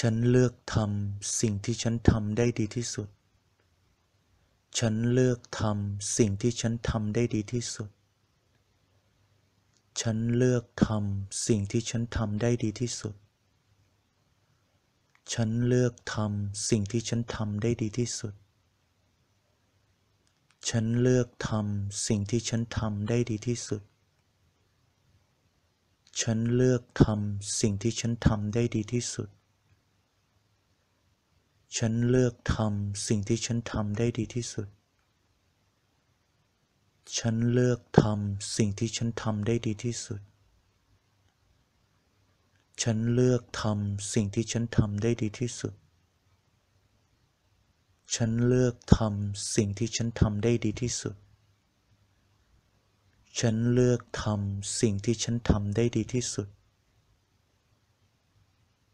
ฉันเลือกทำสิ่งที่ฉันทำได้ดีที่สุด ฉันเลือกทำสิ่งที่ฉันทำได้ดีที่สุด ฉันเลือกทำสิ่งที่ฉันทำได้ดีที่สุด ฉันเลือกทำสิ่งที่ฉันทำได้ดีที่สุด ฉันเลือกทำสิ่งที่ฉันทำได้ดีที่สุด ฉันเลือกทำสิ่งที่ฉันทำได้ดีที่สุดฉันเลือกทำสิ่งที่ฉันทำได้ดีที่สุด ฉันเลือกทำสิ่งที่ฉันทำได้ดีที่สุด ฉันเลือกทำสิ่งที่ฉันทำได้ดีที่สุด ฉันเลือกทำสิ่งที่ฉันทำได้ดีที่สุด ฉันเลือกทำสิ่งที่ฉันทำได้ดีที่สุด